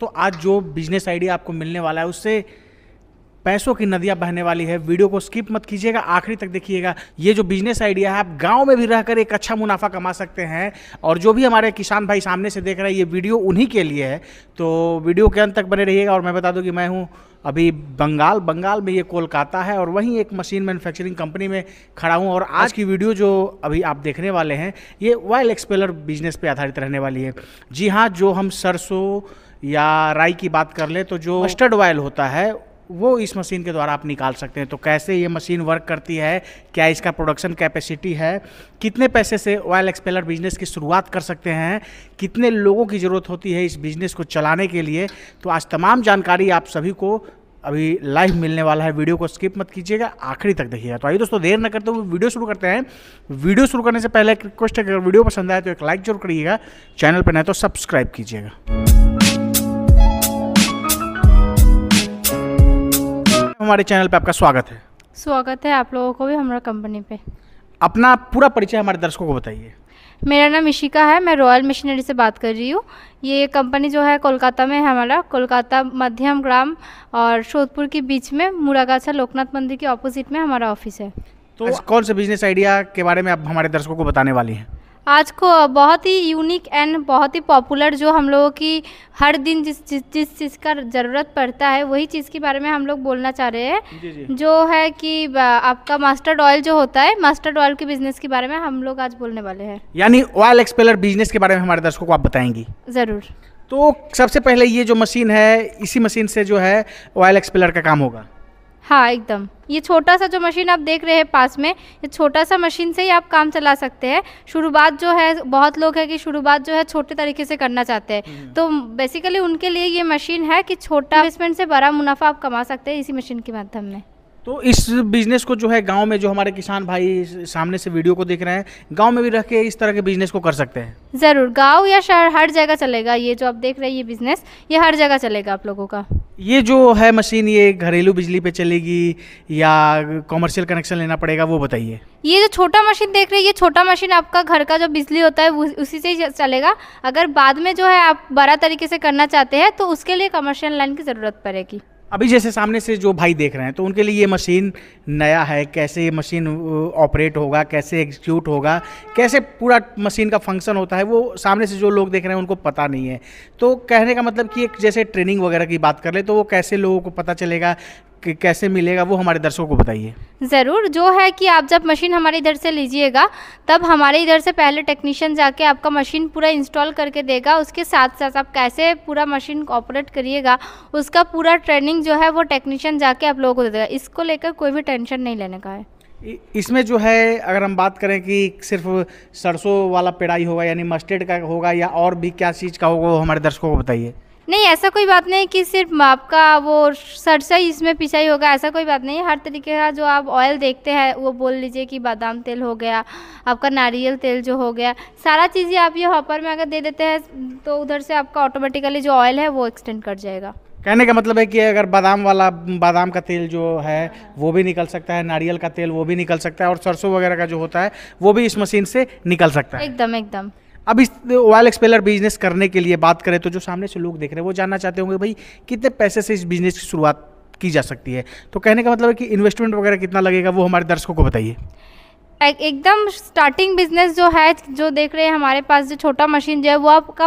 दोस्तों आज जो बिजनेस आइडिया आपको मिलने वाला है उससे पैसों की नदियां बहने वाली है वीडियो को स्किप मत कीजिएगा आखिरी तक देखिएगा ये जो बिजनेस आइडिया है आप गांव में भी रहकर एक अच्छा मुनाफा कमा सकते हैं और जो भी हमारे किसान भाई सामने से देख रहे हैं ये वीडियो उन्हीं के लिए है तो वीडियो के अंत तक बने रहिएगा और मैं बता दूं कि मैं हूं अभी बंगाल बंगाल में ये कोलकाता है और वहीं एक मशीन मैन्युफैक्चरिंग कंपनी में खड़ा हूँ और आज की वीडियो जो अभी आप देखने वाले हैं ये वाइल एक्सपेलर बिजनेस पर आधारित रहने वाली है जी हाँ जो हम सरसों या राई की बात कर ले तो जो मस्टर्ड ऑयल होता है वो इस मशीन के द्वारा आप निकाल सकते हैं तो कैसे ये मशीन वर्क करती है क्या इसका प्रोडक्शन कैपेसिटी है कितने पैसे से ऑयल एक्सपेलर बिजनेस की शुरुआत कर सकते हैं कितने लोगों की ज़रूरत होती है इस बिज़नेस को चलाने के लिए तो आज तमाम जानकारी आप सभी को अभी लाइव मिलने वाला है वीडियो को स्किप मत कीजिएगा आखिरी तक देखिएगा तो आइए दोस्तों देर न करते हुए वीडियो शुरू करते हैं वीडियो शुरू करने से पहले एक रिक्वेस्ट है अगर वीडियो पसंद आए तो एक लाइक जरूर करिएगा चैनल पर नहीं तो सब्सक्राइब कीजिएगा हमारे चैनल पे आपका स्वागत है स्वागत है आप लोगों को भी हमारा कंपनी पे अपना पूरा परिचय हमारे दर्शकों को बताइए मेरा नाम इशिका है मैं रॉयल मशीनरी से बात कर रही हूँ ये कंपनी जो है कोलकाता में है हमारा कोलकाता मध्यम ग्राम और शोधपुर के बीच में मुरागाछा लोकनाथ मंदिर के ऑपोजिट में हमारा ऑफिस है तो कौन से बिजनेस आइडिया के बारे में आप हमारे दर्शकों को बताने वाली हैं आज को बहुत ही यूनिक एंड बहुत ही पॉपुलर जो हम लोगों की हर दिन जिस जिस जिस चीज़ का ज़रूरत पड़ता है वही चीज़ के बारे में हम लोग बोलना चाह रहे हैं जो है कि आपका मास्टर्ड ऑयल जो होता है मास्टर्ड ऑयल के बिजनेस के बारे में हम लोग आज बोलने वाले हैं यानी ऑयल एक्सपेलर बिजनेस के बारे में हमारे दर्शकों को आप बताएंगी ज़रूर तो सबसे पहले ये जो मशीन है इसी मशीन से जो है ऑयल एक्सपेलर का काम होगा हाँ एकदम ये छोटा सा जो मशीन आप देख रहे हैं पास में ये छोटा सा मशीन से ही आप काम चला सकते हैं शुरुआत जो है बहुत लोग हैं कि शुरुआत जो है छोटे तरीके से करना चाहते हैं हम्म। तो बेसिकली उनके लिए ये मशीन है कि छोटा इन्वेस्टमेंट से बड़ा मुनाफा आप कमा सकते हैं इसी मशीन के माध्यम में तो इस बिजनेस को जो है गांव में जो हमारे किसान भाई सामने से वीडियो को देख रहे हैं गांव में भी रह के इस तरह के बिजनेस को कर सकते हैं ज़रूर गांव या शहर हर जगह चलेगा ये जो आप देख रहे हैं ये बिजनेस ये हर जगह चलेगा आप लोगों का ये जो है मशीन ये घरेलू बिजली पे चलेगी या कॉमर्शियल कनेक्शन लेना पड़ेगा वो बताइए ये जो छोटा मशीन देख रहे हैं ये छोटा मशीन आपका घर का जो बिजली होता है उसी से ही चलेगा अगर बाद में जो है आप बड़ा तरीके से करना चाहते हैं तो उसके लिए कमर्शियल लाइन की ज़रूरत पड़ेगी अभी जैसे सामने से जो भाई देख रहे हैं तो उनके लिए ये मशीन नया है कैसे ये मशीन ऑपरेट होगा कैसे एग्जीक्यूट होगा कैसे पूरा मशीन का फंक्शन होता है वो सामने से जो लोग देख रहे हैं उनको पता नहीं है तो कहने का मतलब कि एक जैसे ट्रेनिंग वगैरह की बात कर ले तो वो कैसे लोगों को पता चलेगा कि कैसे मिलेगा वो हमारे दर्शकों को बताइए ज़रूर जो है कि आप जब मशीन हमारे इधर से लीजिएगा तब हमारे इधर से पहले टेक्नीशियन जाके आपका मशीन पूरा इंस्टॉल करके देगा उसके साथ साथ आप कैसे पूरा मशीन ऑपरेट करिएगा उसका पूरा ट्रेनिंग जो है वो टेक्नीशियन जाके आप लोगों को दे देगा इसको लेकर कोई भी टेंशन नहीं लेने का है इसमें जो है अगर हम बात करें कि सिर्फ सरसों वाला पेड़ाई होगा यानी मस्टर्ड का होगा या और भी क्या चीज़ का होगा वो हमारे दर्शकों को बताइए नहीं ऐसा कोई बात नहीं कि सिर्फ आपका वो सरसा ही इसमें ही होगा ऐसा कोई बात नहीं हर तरीके का जो आप ऑयल देखते हैं वो बोल लीजिए कि बादाम तेल हो गया आपका नारियल तेल जो हो गया सारा चीज़ें आप ये हॉपर में अगर दे देते हैं तो उधर से आपका ऑटोमेटिकली जो ऑयल है वो एक्सटेंड कर जाएगा कहने का मतलब है कि अगर बादाम वाला बादाम का तेल जो है वो भी निकल सकता है नारियल का तेल वो भी निकल सकता है और सरसों वगैरह का जो होता है वो भी इस मशीन से निकल सकता है एकदम एकदम अब इस ऑयल एक्सपेलर बिजनेस करने के लिए बात करें तो जो सामने से लोग देख रहे हैं वो जानना चाहते होंगे भाई कितने पैसे से इस बिजनेस की शुरुआत की जा सकती है तो कहने का मतलब है कि इन्वेस्टमेंट वगैरह कितना लगेगा वो हमारे दर्शकों को बताइए एकदम स्टार्टिंग बिजनेस जो है जो देख रहे हैं हमारे पास जो छोटा मशीन जो है वो आपका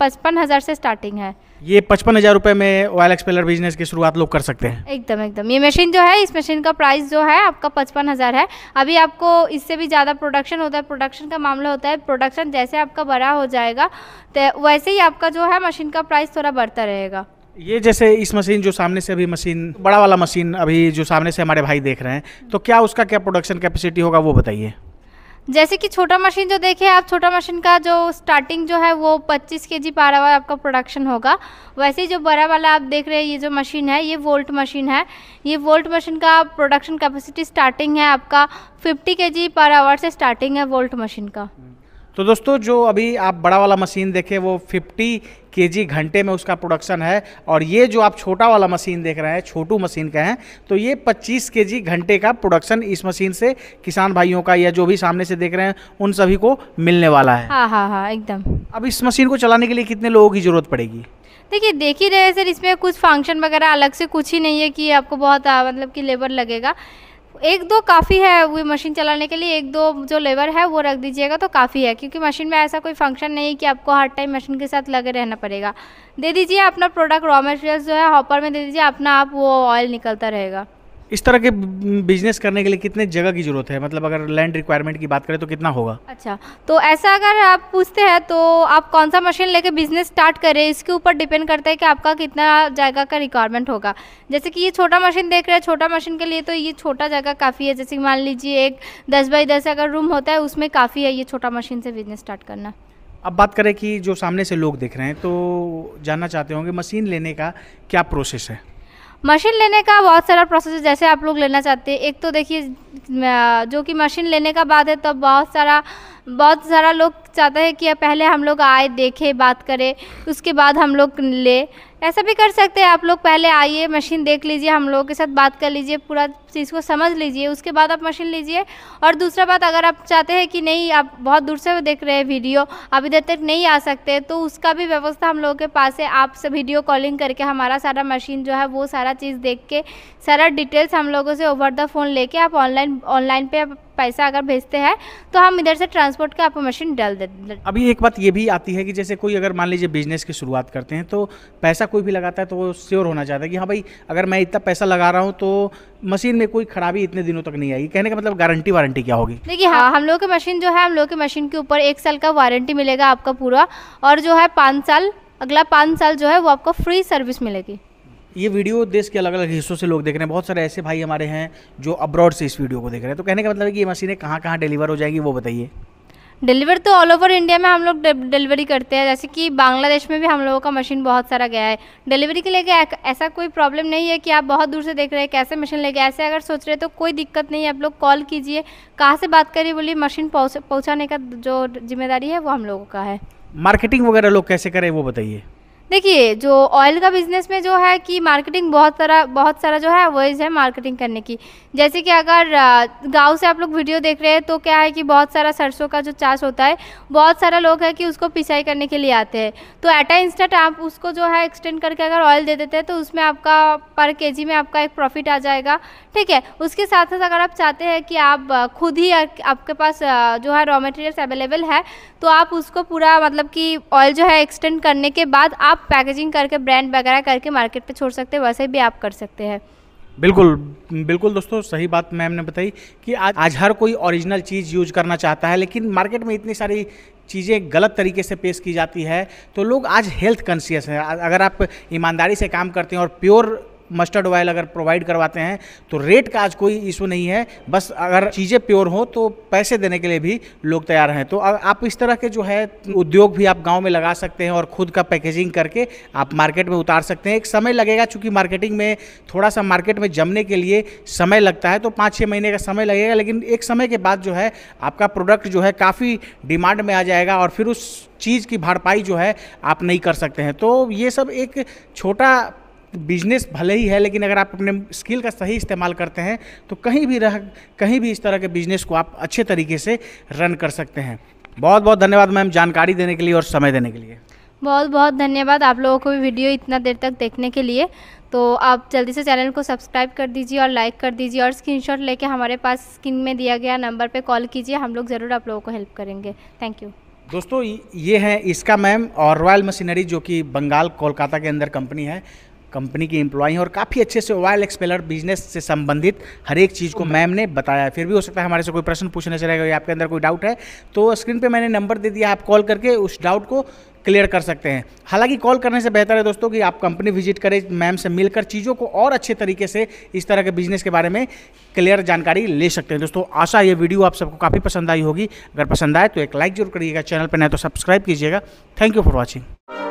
पचपन हज़ार से स्टार्टिंग है ये पचपन हज़ार रुपये में ऑयल एक्सपेलर बिजनेस की शुरुआत लोग कर सकते हैं एकदम एकदम ये मशीन जो है इस मशीन का प्राइस जो है आपका पचपन हज़ार है अभी आपको इससे भी ज़्यादा प्रोडक्शन होता है प्रोडक्शन का मामला होता है प्रोडक्शन जैसे आपका बड़ा हो जाएगा तो वैसे ही आपका जो है मशीन का प्राइस थोड़ा बढ़ता रहेगा ये जैसे इस मशीन जो सामने से अभी मशीन बड़ा वाला मशीन अभी जो सामने से हमारे भाई देख रहे हैं तो क्या उसका क्या प्रोडक्शन कैपेसिटी होगा वो बताइए जैसे कि छोटा मशीन जो देखें आप छोटा मशीन का जो स्टार्टिंग जो है वो 25 के जी पर आवर आपका प्रोडक्शन होगा वैसे ही जो बड़ा वाला आप देख रहे हैं ये जो मशीन है ये वोल्ट मशीन है ये वोल्ट मशीन का प्रोडक्शन कैपेसिटी स्टार्टिंग है आपका 50 के जी पर आवर से स्टार्टिंग है वोल्ट मशीन का तो दोस्तों जो अभी आप बड़ा वाला मशीन देखें वो 50 के घंटे में उसका प्रोडक्शन है और ये जो आप छोटा वाला मशीन देख रहे हैं छोटू मशीन का है तो ये 25 के घंटे का प्रोडक्शन इस मशीन से किसान भाइयों का या जो भी सामने से देख रहे हैं उन सभी को मिलने वाला है हाँ हाँ हाँ एकदम अब इस मशीन को चलाने के लिए कितने लोगों की ज़रूरत पड़ेगी देखिए देख ही रहे सर इसमें कुछ फंक्शन वगैरह अलग से कुछ ही नहीं है कि आपको बहुत मतलब कि लेबर लगेगा एक दो काफ़ी है वो मशीन चलाने के लिए एक दो जो लेबर है वो रख दीजिएगा तो काफ़ी है क्योंकि मशीन में ऐसा कोई फंक्शन नहीं है कि आपको हर टाइम मशीन के साथ लगे रहना पड़ेगा दे दीजिए अपना प्रोडक्ट रॉ मटेरियल्स जो है हॉपर में दे दीजिए अपना आप वो ऑयल निकलता रहेगा इस तरह के बिजनेस करने के लिए कितने जगह की ज़रूरत है मतलब अगर लैंड रिक्वायरमेंट की बात करें तो कितना होगा अच्छा तो ऐसा अगर आप पूछते हैं तो आप कौन सा मशीन लेके बिजनेस स्टार्ट करें इसके ऊपर डिपेंड करता है कि आपका कितना जगह का रिक्वायरमेंट होगा जैसे कि ये छोटा मशीन देख रहे हैं छोटा मशीन के लिए तो ये छोटा जगह काफ़ी है जैसे कि मान लीजिए एक दस बाई दस अगर रूम होता है उसमें काफ़ी है ये छोटा मशीन से बिजनेस स्टार्ट करना अब बात करें कि जो सामने से लोग देख रहे हैं तो जानना चाहते होंगे मशीन लेने का क्या प्रोसेस है मशीन लेने का बहुत सारा प्रोसेस है जैसे आप लोग लेना चाहते हैं एक तो देखिए जो कि मशीन लेने का बात है तो बहुत सारा बहुत सारा लोग चाहता है कि पहले हम लोग आए देखें बात करें उसके बाद हम लोग ले ऐसा भी कर सकते हैं आप लोग पहले आइए मशीन देख लीजिए हम लोगों के साथ बात कर लीजिए पूरा चीज़ को समझ लीजिए उसके बाद आप मशीन लीजिए और दूसरा बात अगर आप चाहते हैं कि नहीं आप बहुत दूर से देख रहे हैं वीडियो आप इधर तक नहीं आ सकते तो उसका भी व्यवस्था हम लोगों के पास है आप से वीडियो कॉलिंग करके हमारा सारा मशीन जो है वो सारा चीज़ देख के सारा डिटेल्स हम लोगों से ओवर द फ़ोन ले आप ऑनलाइन ऑनलाइन पर पैसा अगर भेजते हैं तो हम इधर से ट्रांसपोर्ट का आप मशीन डाल देते अभी एक बात ये भी आती है कि जैसे कोई अगर मान लीजिए बिजनेस की शुरुआत करते हैं तो पैसा कोई भी लगाता है तो वो श्योर होना चाहता है कि हाँ भाई अगर मैं इतना पैसा लगा रहा हूँ तो मशीन में कोई खराबी इतने दिनों तक नहीं आएगी कहने का मतलब गारंटी वारंटी क्या होगी देखिए हाँ हम लोग की मशीन जो है हम लोग की मशीन के ऊपर एक साल का वारंटी मिलेगा आपका पूरा और जो है पाँच साल अगला पाँच साल जो है वो आपको फ्री सर्विस मिलेगी ये वीडियो देश के अलग अलग हिस्सों से लोग देख रहे हैं बहुत सारे ऐसे भाई हमारे हैं जो अब्रॉड से इस वीडियो को देख रहे हैं तो कहने का मतलब है कि ये मशीनें कहाँ कहाँ डिलीवर हो जाएंगी वो बताइए डिलीवर तो ऑल ओवर इंडिया में हम लोग डिलीवरी करते हैं जैसे कि बांग्लादेश में भी हम लोगों का मशीन बहुत सारा गया है डिलीवरी के लेके ऐसा कोई प्रॉब्लम नहीं है कि आप बहुत दूर से देख रहे हैं कैसे मशीन लेके ऐसे अगर सोच रहे हैं तो कोई दिक्कत नहीं है आप लोग कॉल कीजिए कहाँ से बात करिए बोलिए मशीन पहुँचाने का जो जिम्मेदारी है वो हम लोगों का है मार्केटिंग वगैरह लोग कैसे करें वो बताइए देखिए जो ऑयल का बिज़नेस में जो है कि मार्केटिंग बहुत सारा बहुत सारा जो है वेज है मार्केटिंग करने की जैसे कि अगर गांव से आप लोग वीडियो देख रहे हैं तो क्या है कि बहुत सारा सरसों का जो चाष होता है बहुत सारा लोग है कि उसको पिसाई करने के लिए आते हैं तो एट आ इंस्टेंट आप उसको जो है एक्सटेंड करके अगर ऑयल दे देते हैं तो उसमें आपका पर के में आपका एक प्रॉफिट आ जाएगा ठीक है उसके साथ साथ अगर आप चाहते हैं कि आप खुद ही आपके पास जो है रॉ मटेरियल्स अवेलेबल है तो आप उसको पूरा मतलब कि ऑयल जो है एक्सटेंड करने के बाद आप आप पैकेजिंग करके ब्रांड वगैरह करके मार्केट पर छोड़ सकते हैं वैसे भी आप कर सकते हैं बिल्कुल बिल्कुल दोस्तों सही बात मैम ने बताई कि आज आज हर कोई ओरिजिनल चीज़ यूज करना चाहता है लेकिन मार्केट में इतनी सारी चीज़ें गलत तरीके से पेश की जाती है तो लोग आज हेल्थ कॉन्शियस हैं अगर आप ईमानदारी से काम करते हैं और प्योर मस्टर्ड ऑयल अगर प्रोवाइड करवाते हैं तो रेट का आज कोई इशू नहीं है बस अगर चीज़ें प्योर हो तो पैसे देने के लिए भी लोग तैयार हैं तो आप इस तरह के जो है उद्योग भी आप गाँव में लगा सकते हैं और खुद का पैकेजिंग करके आप मार्केट में उतार सकते हैं एक समय लगेगा चूँकि मार्केटिंग में थोड़ा सा मार्केट में जमने के लिए समय लगता है तो पाँच छः महीने का समय लगेगा लेकिन एक समय के बाद जो है आपका प्रोडक्ट जो है काफ़ी डिमांड में आ जाएगा और फिर उस चीज़ की भरपाई जो है आप नहीं कर सकते हैं तो ये सब एक छोटा बिजनेस भले ही है लेकिन अगर आप अपने स्किल का सही इस्तेमाल करते हैं तो कहीं भी रह कहीं भी इस तरह के बिजनेस को आप अच्छे तरीके से रन कर सकते हैं बहुत बहुत धन्यवाद मैम जानकारी देने के लिए और समय देने के लिए बहुत बहुत धन्यवाद आप लोगों को भी वीडियो इतना देर तक देखने के लिए तो आप जल्दी से चैनल को सब्सक्राइब कर दीजिए और लाइक कर दीजिए और स्क्रीनशॉट लेके हमारे पास स्क्रीन में दिया गया नंबर पे कॉल कीजिए हम लोग ज़रूर आप लोगों को हेल्प करेंगे थैंक यू दोस्तों ये है इसका मैम और रॉयल मशीनरी जो कि बंगाल कोलकाता के अंदर कंपनी है कंपनी की इम्प्लॉई हैं और काफ़ी अच्छे से ऑयल एक्सपेलर बिजनेस से संबंधित हर एक चीज़ को मैम हम्म। ने बताया फिर भी हो सकता है हमारे से कोई प्रश्न पूछने चलेगा या आपके अंदर कोई डाउट है तो स्क्रीन पे मैंने नंबर दे दिया आप कॉल करके उस डाउट को क्लियर कर सकते हैं हालांकि कॉल करने से बेहतर है दोस्तों कि आप कंपनी विजिट करें मैम से मिलकर चीज़ों को और अच्छे तरीके से इस तरह के बिजनेस के बारे में क्लियर जानकारी ले सकते हैं दोस्तों आशा ये वीडियो आप सबको काफ़ी पसंद आई होगी अगर पसंद आए तो एक लाइक जरूर करिएगा चैनल पर नहीं तो सब्सक्राइब कीजिएगा थैंक यू फॉर वॉचिंग